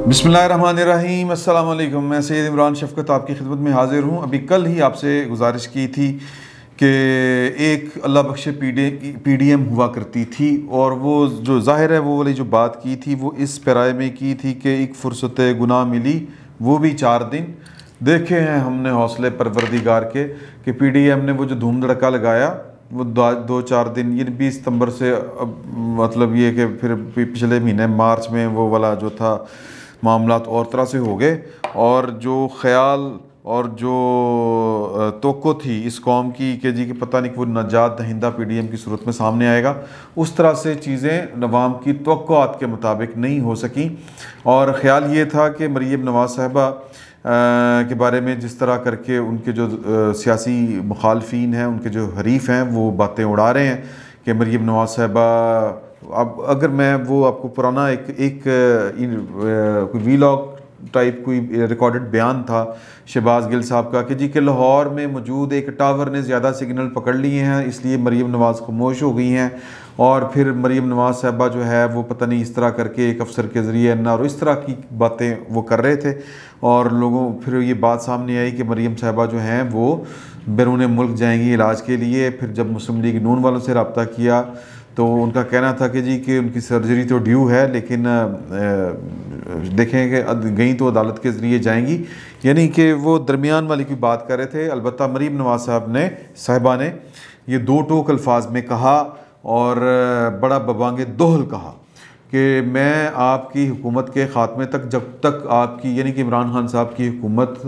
बिसमीम अल्लाम मैं सैद इमरान शफकत आपकी खिदमत में हाज़िर हूँ अभी कल ही आपसे गुजारिश की थी कि एक Allah Bakhsh P D M हुआ करती थी और वो जो ज़ाहिर है वो वाली जो बात की थी वो इस पैराए में की थी कि एक फ़ुरसत गुनाह मिली वो भी चार दिन देखे हैं हमने हौसले परवरदिगार के कि पी डी एम ने वो जो धूम धड़का लगाया वो दो चार दिन ये बीस सितंबर से अब मतलब ये कि फिर पिछले महीने मार्च में वो वाला जो था मामला और तरह से हो गए और जो ख्याल और जो तो थी इस कौम की के जी कि पता नहीं कि वो नजात दहिंदा पी डी एम की सूरत में सामने आएगा उस तरह से चीज़ें नवाम की तो के मुताबिक नहीं हो सकी और ख़्याल ये था कि मरीब नवाज साहबा के बारे में जिस तरह करके उनके जो सियासी मुखालफी हैं उनके जो हरीफ हैं वो बातें उड़ा रहे हैं कि मरीब नवाज साहबा अब अगर मैं वो आपको पुराना एक एक कोई वीलॉग टाइप कोई रिकॉर्डेड बयान था शहबाज गिल साहब का कि जी कि लाहौर में मौजूद एक टावर ने ज़्यादा सिग्नल पकड़ लिए हैं इसलिए मरीम नवाज़ खामोश हो गई हैं और फिर मरीम नवाज़ साहबा जो है वो पता नहीं इस तरह करके एक अफसर के ज़रिए अन्ना और इस तरह की बातें वो कर रहे थे और लोगों फिर ये बात सामने आई कि मरीम साहबा जो हैं वो बैरून मुल्क जाएंगी इलाज के लिए फिर जब मुस्लिम लीग नून वालों से रबता किया तो उनका कहना था कि जी कि उनकी सर्जरी तो ड्यू है लेकिन देखें कि गई तो अदालत के ज़रिए जाएंगी यानी कि वो दरमियान वाली की बात कर रहे थे अलबत् मरीम नवाज साहब ने साहिबा ने ये दो टोक अल्फाज में कहा और बड़ा बबांग दोहल कहा कि मैं आपकी हुकूमत के ख़ात्मे तक जब तक आपकी यानी कि इमरान खान साहब की हुकूमत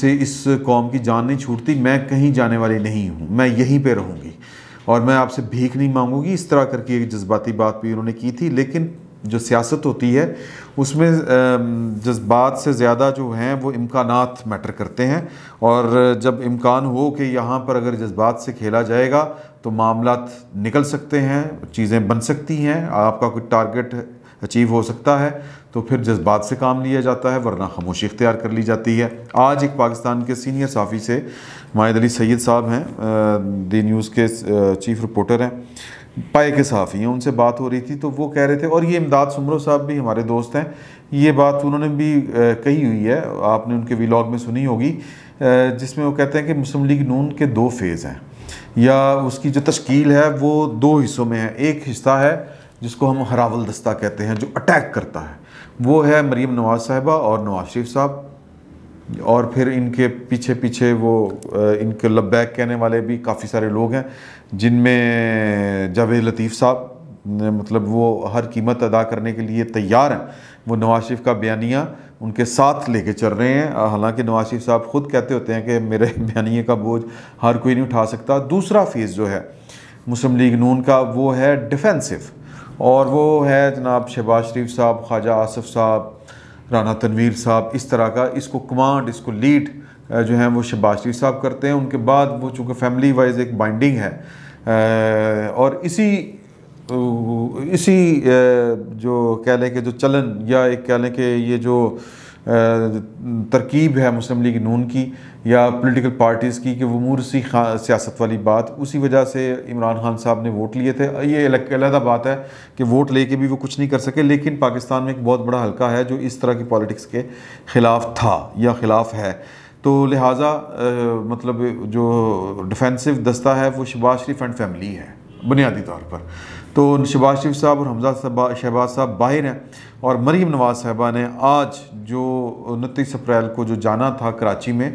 से इस कौम की जान नहीं छूटती मैं कहीं जाने वाली नहीं हूँ मैं यहीं पर रहूँगी और मैं आपसे भीख नहीं मांगूंगी इस तरह करके एक जज्बाती बात भी उन्होंने की थी लेकिन जो सियासत होती है उसमें जज्बात से ज़्यादा जो हैं वो इम्कान मैटर करते हैं और जब इम्कान हो कि यहाँ पर अगर जज्बात से खेला जाएगा तो मामला निकल सकते हैं चीज़ें बन सकती हैं आपका कोई टारगेट अचीव हो सकता है तो फिर जज्बात से काम लिया जाता है वरना खामोशी इख्तियार कर ली जाती है आज एक पाकिस्तान के सीनियर साफ़ी से माहिद अली सैद साहब हैं दी न्यूज़ के चीफ रिपोर्टर हैं पाए के साफ़ी हैं उनसे बात हो रही थी तो वो कह रहे थे और ये इमदाद सुमरो साहब भी हमारे दोस्त हैं ये बात उन्होंने भी कही हुई है आपने उनके व्लॉग में सुनी होगी जिसमें वो कहते हैं कि मुस्लिम लीग नून के दो फेज़ हैं या उसकी जो तश्कील है वो दो हिस्सों में है एक हिस्सा है जिसको हम हरावल दस्ता कहते हैं जो अटैक करता है वो है मरीम नवाज साहिबा और नवाज शरीफ साहब और फिर इनके पीछे पीछे वो इनके लब्बैक कहने वाले भी काफ़ी सारे लोग हैं जिनमें जावेद लतीफ़ साहब मतलब वो हर कीमत अदा करने के लिए तैयार हैं वो नवाज शरीफ का बयानिया उनके साथ लेके चल रहे हैं हालांकि नवाज शरीफ साहब खुद कहते होते हैं कि मेरे बयानिए का बोझ हर कोई नहीं उठा सकता दूसरा फेज़ जो है मुस्लिम लीग नून का वो है डिफेंसिव और वो है जनाब शहबाज शरीफ साहब ख्वाजा आसफ़ साहब राना तनवीर साहब इस तरह का इसको कमांड इसको लीड जो है वो शहबाज शरीफ साहब करते हैं उनके बाद वो चूँकि फैमिली वाइज एक बाइंडिंग है और इसी इसी जो कह लें कि जो चलन या एक कह लें कि ये जो तरकीब है मुस्लिम लीग नून की या पॉलिटिकल पार्टीज़ की कि वो मूरसी सियासत वाली बात उसी वजह से इमरान खान साहब ने वोट लिए थे ये अलहदा बात है कि वोट लेके भी वो कुछ नहीं कर सके लेकिन पाकिस्तान में एक बहुत बड़ा हल्का है जो इस तरह की पॉलिटिक्स के ख़िलाफ़ था या ख़िलाफ़ है तो लिहाजा मतलब जो डिफेंसिव दस्ता है वो शबाज शरीफ एंड फैमिली है बुनियादी तौर पर तो शबाज शरीफ साहब और हमजा शहबाज साहब बाहर हैं और मरीम नवाज साहबा ने आज जो उनतीस अप्रैल को जो जाना था कराची में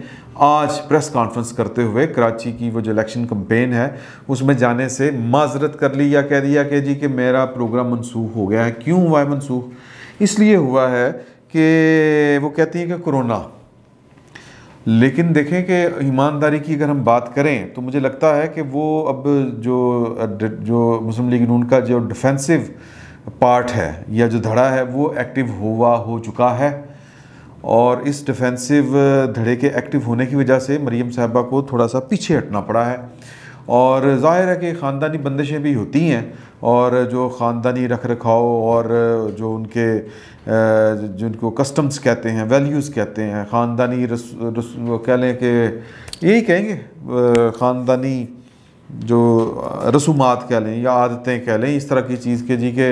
आज प्रेस कॉन्फ्रेंस करते हुए कराची की वो जो इलेक्शन कम्पेन है उसमें जाने से माजरत कर ली या कह दिया कि जी कि मेरा प्रोग्राम मनसूख हो गया है क्यों हुआ है मनसूख इसलिए हुआ है कि वो कहती हैं कि कोरोना लेकिन देखें कि ईमानदारी की अगर हम बात करें तो मुझे लगता है कि वो अब जो जो मुस्लिम लीग नून का जो डिफेंसिव पार्ट है या जो धड़ा है वो एक्टिव हुआ हो चुका है और इस डिफेंसिव धड़े के एक्टिव होने की वजह से मरीम साहबा को थोड़ा सा पीछे हटना पड़ा है और ज़ाहिर है कि ख़ानदानी बंदिशें भी होती हैं और जो ख़ानदानी रख रखाव और जो उनके जिनको कस्टम्स कहते हैं वैल्यूज़ कहते हैं ख़ानदानी कह लें कि यही कहेंगे ख़ानदानी जो रसूमात कह लें या आदतें कह लें इस तरह की चीज़ के जी के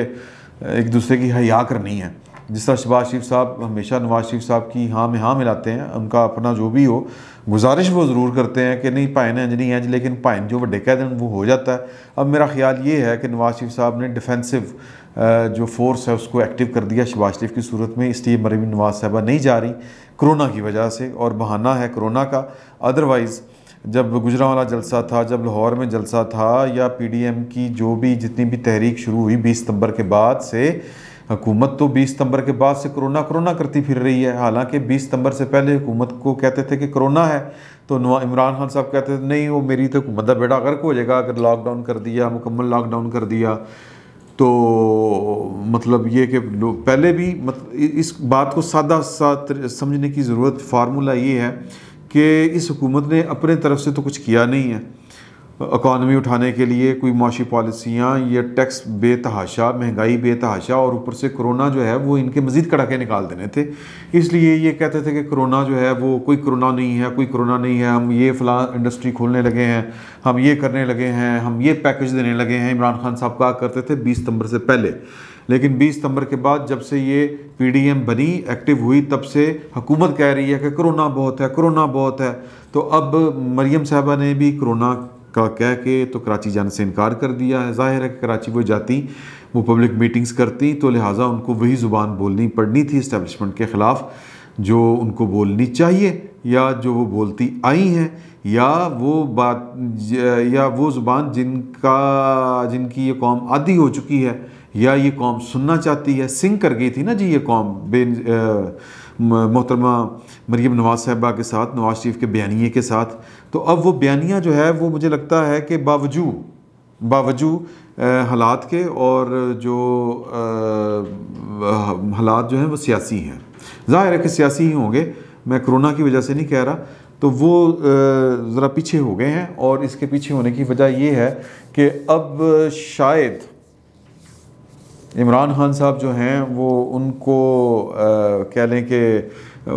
एक दूसरे की हया करनी है जिस तरह शबाज शरीफ साहब हमेशा नवाज शरीफ साहब की हाँ में हाँ मिलाते हैं उनका अपना जो भी हो गुजारिश वो ज़रूर करते हैं कि नहीं पाइन इंज नहीं इंज लेकिन पाइन जो वे कह दें वो हो जाता है अब मेरा ख्याल ये है कि नवाज शरीफ साहब ने डिफेंसिव जो फोर्स है उसको एक्टिव कर दिया शहबाज शरीफ की सूरत में इसलिए मरीम नवाज साहबा नहीं जा रही करोना की वजह से और बहाना है करोना का अदरवाइज़ जब गुजरा वाला जलसा था जब लाहौर में जलसा था या पी डी एम की जो भी जितनी भी तहरीक शुरू हुई बीस सितम्बर के बाद से हुकूमत तो 20 सितंबर के बाद से कोरोना कोरोना करती फिर रही है हालांकि 20 सितंबर से पहले हुकूमत को कहते थे कि कोरोना है तो नवा इमरान खान साहब कहते थे नहीं वो मेरी तो हुकूमत का बेड़ा गर्क हो जाएगा अगर लॉकडाउन कर दिया मुकम्मल लॉकडाउन कर दिया तो मतलब ये कि पहले भी मत, इस बात को सादा सा समझने की ज़रूरत फार्मूला ये है कि इस हुकूमत ने अपने तरफ से तो कुछ किया नहीं है इकानमी उठाने के लिए कोई माशी पॉलिसियाँ या टैक्स बेतहाशा महंगाई बेतहाशा और ऊपर से कोरोना जो है वो इनके मज़ीद कड़ाके निकाल देने थे इसलिए ये कहते थे कि कोरोना जो है वो कोई कोरोना नहीं है कोई कोरोना नहीं है हम ये फला इंडस्ट्री खोलने लगे हैं हम ये करने लगे हैं हम ये पैकेज देने लगे हैं इमरान खान साहब कहा करते थे बीस सितंबर से पहले लेकिन 20 सितंबर के बाद जब से ये पीडीएम बनी एक्टिव हुई तब से हुकूमत कह रही है कि कोरोना बहुत है कोरोना बहुत है तो अब मरीम साहबा ने भी कोरोना का कह के तो कराची जाने से इनकार कर दिया है ज़ाहिर है कि कराची वो जाती वो पब्लिक मीटिंग्स करती तो लिहाजा उनको वही ज़ुबान बोलनी पड़नी थी इस्टेबलिशमेंट के ख़िलाफ़ जो उनको बोलनी चाहिए या जो वो बोलती आई हैं या वो बात या वो ज़ुबान जिनका जिनकी ये कौम आदि हो चुकी है या ये कौम सुनना चाहती है सिंह कर गई थी ना जी ये कौम बे मोहतरमा मरीम नवाज़ साहबा के साथ नवाज शरीफ के बयानिए के साथ तो अब वो बयानिया जो है वो मुझे लगता है कि बावजू बावजू हालात के और जो हालात जो हैं वो सियासी हैं ज़ाहिर है कि सियासी ही होंगे मैं कोरोना की वजह से नहीं कह रहा तो वो ज़रा पीछे हो गए हैं और इसके पीछे होने की वजह ये है कि अब शायद इमरान खान साहब जो हैं वो उनको आ, कह लें कि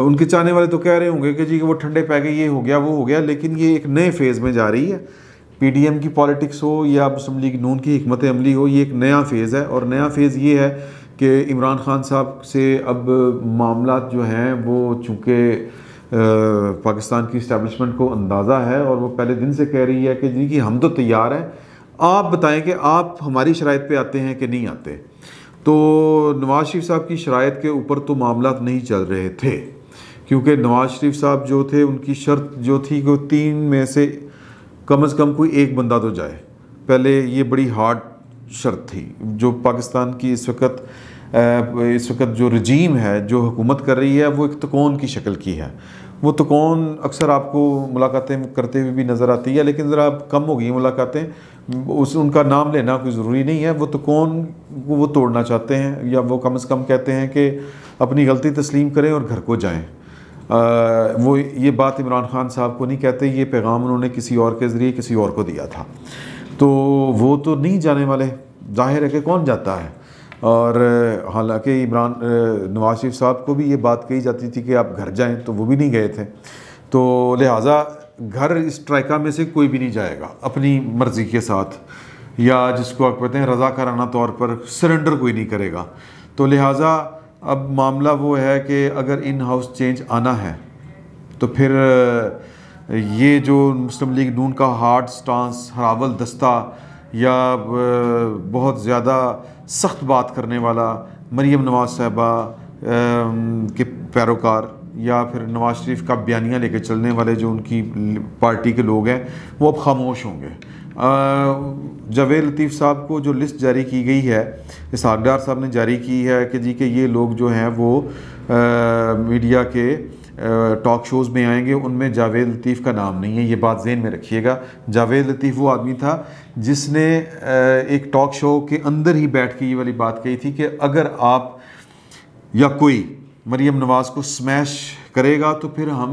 उनके चाहने वाले तो कह रहे होंगे कि जी वो ठंडे पै गए ये हो गया वो हो गया लेकिन ये एक नए फेज़ में जा रही है पीडीएम की पॉलिटिक्स हो या मुस्लिम लीग नून की हमत अमली हो ये एक नया फेज़ है और नया फेज़ ये है कि इमरान खान साहब से अब मामला जो हैं वो चूँकि पाकिस्तान की इस्टेबलिशमेंट को अंदाज़ा है और वो पहले दिन से कह रही है कि जी कि हम तो तैयार हैं आप बताएं कि आप हमारी शराइत पे आते हैं कि नहीं आते तो नवाज़ शरीफ साहब की शरात के ऊपर तो मामला नहीं चल रहे थे क्योंकि नवाज़ शरीफ साहब जो थे उनकी शर्त जो थी कि तीन में से कम अज़ कम कोई एक बंदा तो जाए पहले ये बड़ी हार्ड शर्त थी जो पाकिस्तान की इस वक्त इस वक्त जो रजीम है जो हुकूमत कर रही है वो एक तकोन की शक्ल की है वो तो कौन अक्सर आपको मुलाकातें करते हुए भी नज़र आती है लेकिन ज़रा कम हो गई मुलाकातें उस उनका नाम लेना कोई ज़रूरी नहीं है वो तो कौन वो तोड़ना चाहते हैं या वो कम से कम कहते हैं कि अपनी गलती तस्लीम करें और घर को जाएं आ, वो ये बात इमरान खान साहब को नहीं कहते ये पैगाम उन्होंने किसी और के ज़रिए किसी और को दिया था तो वो तो नहीं जाने वाले जाहिर है कि कौन जाता है और हालांकि इमरान नवाज शरीफ साहब को भी ये बात कही जाती थी कि आप घर जाएं तो वो भी नहीं गए थे तो लिहाजा घर इस ट्राइका में से कोई भी नहीं जाएगा अपनी मर्ज़ी के साथ या जिसको आप कहते हैं रजाकाराना तौर पर सरेंडर कोई नहीं करेगा तो लिहाजा अब मामला वो है कि अगर इन हाउस चेंज आना है तो फिर ये जो मुस्लिम लीग नून का हार्ड स्टांस हरावल दस्ता या बहुत ज़्यादा सख्त बात करने वाला मरीम नवाज़ साहबा के पैरोकार या फिर नवाज़ शरीफ का बयानिया लेके चलने वाले जो उनकी पार्टी के लोग हैं वो अब खामोश होंगे जवेद लतीफ़ साहब को जो लिस्ट जारी की गई है इसहाकडार साहब ने जारी की है कि जी के ये लोग जो हैं वो आ, मीडिया के टॉक शोज़ में आएंगे उनमें जावेद लतीफ़ का नाम नहीं है ये बात जहन में रखिएगा जावेद लतीफ़ वो आदमी था जिसने एक टॉक शो के अंदर ही बैठ के ये वाली बात कही थी कि अगर आप या कोई मरीम नवाज़ को स्मैश करेगा तो फिर हम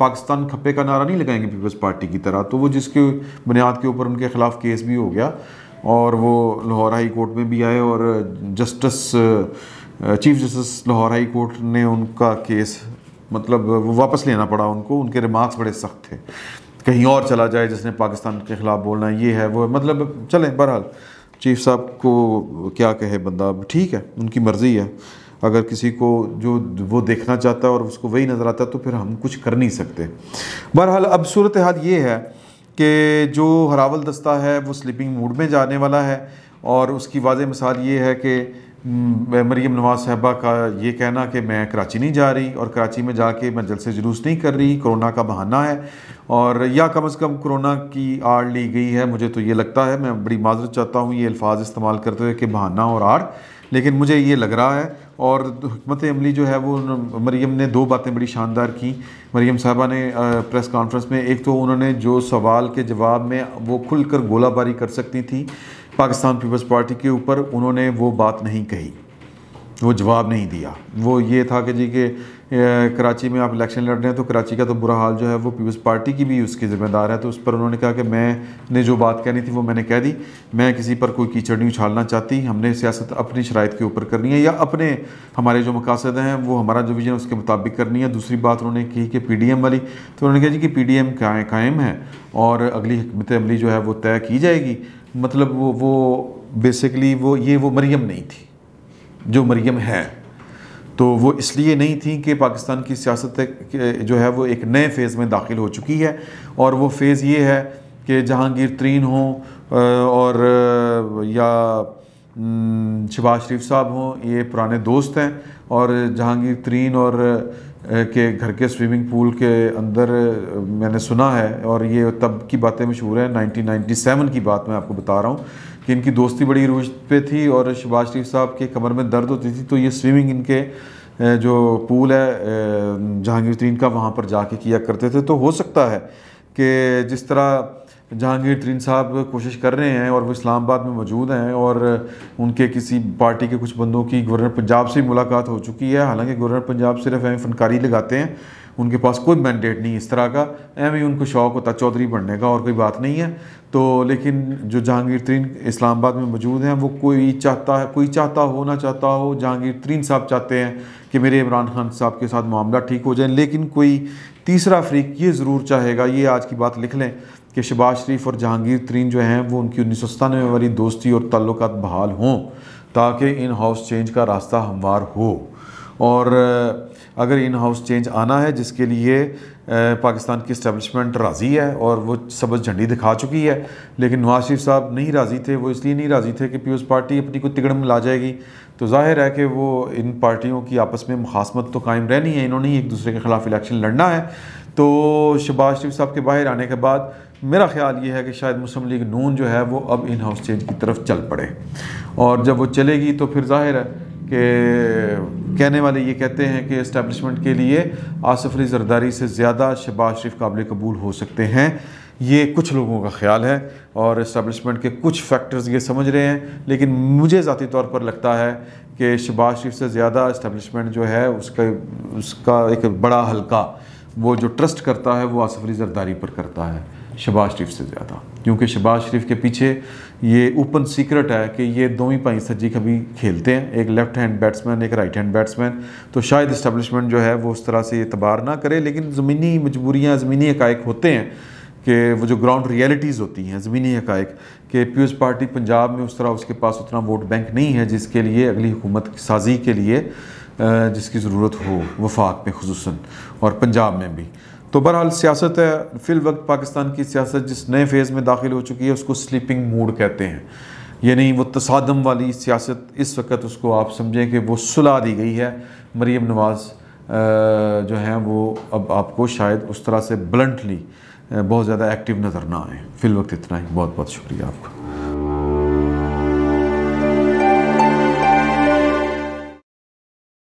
पाकिस्तान खप्पे का नारा नहीं लगाएंगे पीपल्स पार्टी की तरह तो वो जिसके बुनियाद के ऊपर उनके ख़िलाफ़ केस भी हो गया और वो लाहौर हाई कोर्ट में भी आए और justice chief justice Lahore high court ने उनका केस मतलब वापस लेना पड़ा उनको उनके रिमार्क्स बड़े सख्त थे कहीं और चला जाए जिसने पाकिस्तान के ख़िलाफ़ बोलना ये है वो है मतलब चलें बहरहाल चीफ साहब को क्या कहे बंदा ठीक है उनकी मर्ज़ी है अगर किसी को जो वो देखना चाहता है और उसको वही नज़र आता है तो फिर हम कुछ कर नहीं सकते बहरहाल अब सूरत हाल ये है कि जो हरावल दस्ता है वो स्लीपिंग मूड में जाने वाला है और उसकी वाज मिसाल ये है कि मरीम नवाज साहबा का ये कहना कि मैं कराची नहीं जा रही और कराची में जाके मैं जलसे जुलूस नहीं कर रही कोरोना का बहाना है और या कम अज़ कम कोरोना की आड़ ली गई है मुझे तो ये लगता है मैं बड़ी माजरत चाहता हूँ ये अल्फाज इस्तेमाल करते हुए कि बहाना और आड़ लेकिन मुझे ये लग रहा है और हमत अमली जो है वो मरीम ने दो बातें बड़ी शानदार की मरीम साहबा ने प्रेस कॉन्फ्रेंस में एक तो उन्होंने जो सवाल के जवाब में वो खुलकर गोलाबारी कर सकती थी पाकिस्तान पीपल्स पार्टी के ऊपर उन्होंने वो बात नहीं कही वो जवाब नहीं दिया वो ये था कि जी के कराची में आप इलेक्शन लड़ रहे हैं तो कराची का तो बुरा हाल जो है वो पीपल्स पार्टी की भी उसकी ज़िम्मेदार है तो उस पर उन्होंने कहा कि मैंने जो बात कहनी थी वो मैंने कह दी मैं किसी पर कोई कीचड़ नहीं उछालना चाहती हमने सियासत अपनी शराइ के ऊपर करनी है या अपने हमारे जो मकासद हैं वो हमारा जो विजन उसके मुताबिक करनी है दूसरी बात उन्होंने कही कि पी डी एम वाली तो उन्होंने कहा जी कि पी डी एम कायम है और अगली हमत अमली जो है वो तय की जाएगी मतलब वो वो बेसिकली वो ये वो मरियम नहीं थी जो मरियम है तो वो इसलिए नहीं थी कि पाकिस्तान की सियासत जो है वो एक नए फेज़ में दाखिल हो चुकी है और वो फेज़ ये है कि जहांगीर तरीन हों और या शबाज शरीफ साहब हों ये पुराने दोस्त हैं और जहांगीर तरीन और के घर के स्विमिंग पूल के अंदर मैंने सुना है और ये तब की बातें मशहूर हैं 1997 की बात मैं आपको बता रहा हूँ कि इनकी दोस्ती बड़ी रूज पे थी और शबाज शरीफ साहब के कमर में दर्द होती थी तो ये स्विमिंग इनके जो पूल है जहांगीर तीन का वहाँ पर जाके किया करते थे तो हो सकता है कि जिस तरह जहांगीर तरीन साहब कोशिश कर रहे हैं और वो इस्लामाबाद में मौजूद हैं और उनके किसी पार्टी के कुछ बंदों की गवर्नर पंजाब से मुलाकात हो चुकी है हालांकि गवर्नर पंजाब सिर्फ एम फनकारी लगाते हैं उनके पास कोई मैंडेट नहीं इस तरह का एम ही उनको शौक होता चौधरी बनने का और कोई बात नहीं है तो लेकिन जो जहांगीर तरीन इस्लामाबाद में मौजूद हैं वो कोई चाहता है कोई चाहता हो ना चाहता हो जहांगीर तरीन साहब चाहते हैं कि मेरे इमरान खान साहब के साथ मामला ठीक हो जाए लेकिन कोई तीसरा फ्रीक ये ज़रूर चाहेगा ये आज की बात लिख लें कि शबाज शरीफ और जहांगीर तरीन जो हैं वो उनकी उन्नीस सौ सतानवे वाली दोस्ती और तल्लक बहाल हों ताकि इन हाउस चेंज का रास्ता हमवार हो और अगर इन हाउस चेंज आना है जिसके लिए पाकिस्तान की इस्टेबलिशमेंट राज़ी है और वो सबज झंडी दिखा चुकी है लेकिन नवाज शरीफ साहब नहीं राज़ी थे वो इसलिए नहीं राज़ी थे कि पीपल्स पार्टी अपनी को तिगड़ में ला जाएगी तो जाहिर है कि वो इन पार्टियों की आपस में मुखासमत तो कायम रहनी है इन्होंने ही एक दूसरे के ख़िलाफ़ इलेक्शन लड़ना है तो शबाज शरीफ साहब के बाहर आने के बाद मेरा ख्याल ये है कि शायद मुस्लिम लीग नून जो है वो अब इन हाउस चेंज की तरफ चल पड़े और जब वो चलेगी तो फिर जाहिर है कि कहने वाले ये कहते हैं कि इस्टेबलिशमेंट के लिए आसफ अली जरदारी से ज़्यादा शबाज शरीफ काबिल कबूल हो सकते हैं ये कुछ लोगों का ख्याल है और इस्टेबलिशमेंट के कुछ फैक्टर्स ये समझ रहे हैं लेकिन मुझे ज़ाती तौर पर लगता है कि शबाज शरीफ से ज़्यादा इस्टेबलिशमेंट जो है उसका उसका एक बड़ा हल्का वो जो ट्रस्ट करता है वो आसफ अली जरदारी पर करता है शबाज शरीफ से ज़्यादा क्योंकि शबाज शरीफ के पीछे ये ओपन सीक्रेट है कि ये दो ही पाई सज्जी कभी खेलते हैं एक लेफ्ट हैंड बैट्समैन एक राइट हैंड बैट्समैन तो शायद इस्टबलिशमेंट जो है वो उस तरह से एतबार ना करे लेकिन ज़मीनी मजबूरियाँ ज़मीनी हकायक होते हैं कि वो जो ग्राउंड रियलिटीज़ होती हैं ज़मीनी हकायक कि पीपल्स पार्टी पंजाब में उस तरह उसके पास उतना वोट बैंक नहीं है जिसके लिए अगली हुकूमत साजी के लिए जिसकी ज़रूरत हो वफाक में खसूस और पंजाब में भी तो बहरहाल सियासत है फिल वक्त पाकिस्तान की सियासत जिस नए फेज़ में दाखिल हो चुकी है उसको स्लीपिंग मूड कहते हैं यानी वो तसादम वाली सियासत इस वक्त उसको आप समझें कि वो सुला दी गई है मरीम नवाज़ जो हैं वो अब आपको शायद उस तरह से ब्लंटली बहुत ज़्यादा एक्टिव नज़र ना आए फिल वक्त इतना ही बहुत बहुत शुक्रिया आपका